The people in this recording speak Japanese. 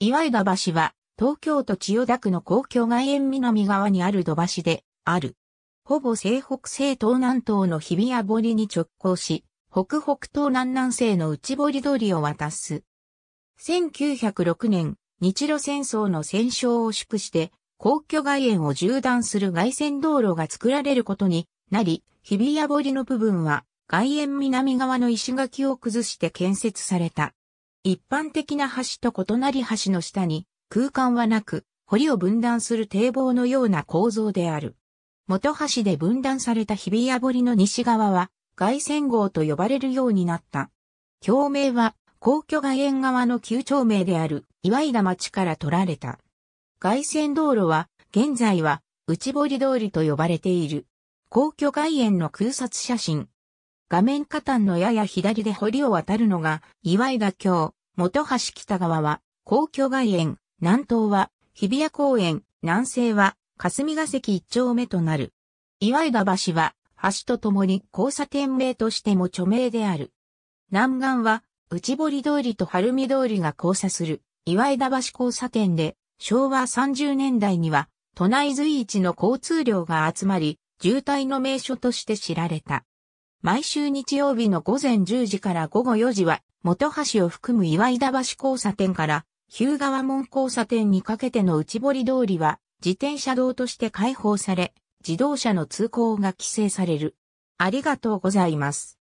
岩井田橋は、東京都千代田区の公共外苑南側にある土橋で、ある。ほぼ西北西東南東の日比谷堀に直行し、北北東南南西の内堀通りを渡す。1906年、日露戦争の戦勝を祝して、皇居外苑を縦断する外線道路が作られることになり、日比谷堀の部分は外苑南側の石垣を崩して建設された。一般的な橋と異なり橋の下に空間はなく、堀を分断する堤防のような構造である。元橋で分断された日比谷堀の西側は外線号と呼ばれるようになった。橋名は皇居外苑側の旧町名である岩井田町から取られた。外線道路は現在は内堀通りと呼ばれている。皇居外苑の空撮写真画面下端のやや左で堀を渡るのが、岩井田橋、元橋北側は、皇居外苑、南東は、日比谷公園、南西は、霞ヶ関一丁目となる。岩井田橋は、橋と共に交差点名としても著名である。南岸は、内堀通りと晴海通りが交差する、岩井田橋交差点で、昭和30年代には、都内随一の交通量が集まり、渋滞の名所として知られた。毎週日曜日の午前10時から午後4時は、元橋を含む岩井田橋交差点から、日向ー川門交差点にかけての内堀通りは、自転車道として開放され、自動車の通行が規制される。ありがとうございます。